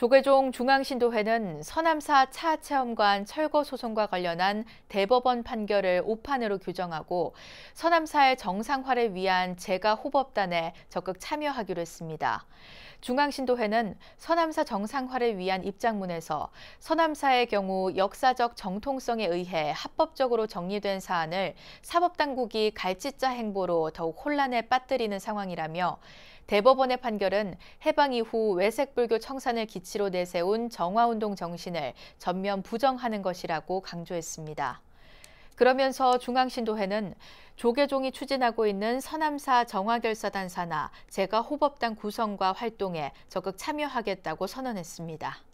조계종 중앙신도회는 서남사 차체험관 철거 소송과 관련한 대법원 판결을 오판으로 규정하고 서남사의 정상화를 위한 재가 호법단에 적극 참여하기로 했습니다. 중앙신도회는 서남사 정상화를 위한 입장문에서 서남사의 경우 역사적 정통성에 의해 합법적으로 정리된 사안을 사법당국이 갈짓자 행보로 더욱 혼란에 빠뜨리는 상황이라며 대법원의 판결은 해방 이후 외색불교 청산을 기치 이치로 내세운 정화운동 정신을 전면 부정하는 것이라고 강조했습니다. 그러면서 중앙신도회는 조계종이 추진하고 있는 서남사 정화결사단 사나 제가 호법단 구성과 활동에 적극 참여하겠다고 선언했습니다.